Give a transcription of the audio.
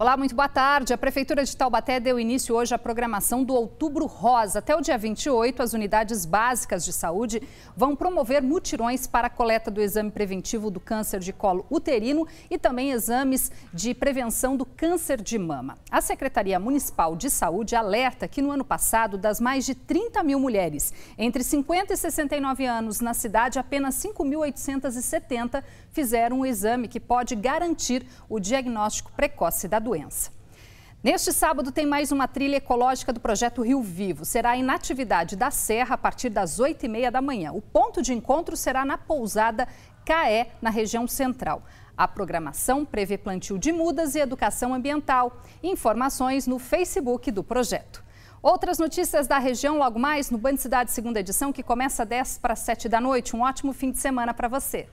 Olá, muito boa tarde. A Prefeitura de Taubaté deu início hoje à programação do Outubro Rosa. Até o dia 28, as unidades básicas de saúde vão promover mutirões para a coleta do exame preventivo do câncer de colo uterino e também exames de prevenção do câncer de mama. A Secretaria Municipal de Saúde alerta que no ano passado, das mais de 30 mil mulheres entre 50 e 69 anos na cidade, apenas 5.870 fizeram o um exame que pode garantir o diagnóstico precoce da doença doença. Neste sábado tem mais uma trilha ecológica do projeto Rio Vivo. Será em Natividade da Serra a partir das 8h30 da manhã. O ponto de encontro será na pousada Caé, na região central. A programação prevê plantio de mudas e educação ambiental. Informações no Facebook do projeto. Outras notícias da região logo mais no Band Cidade Segunda Edição, que começa 10 para 7 da noite. Um ótimo fim de semana para você.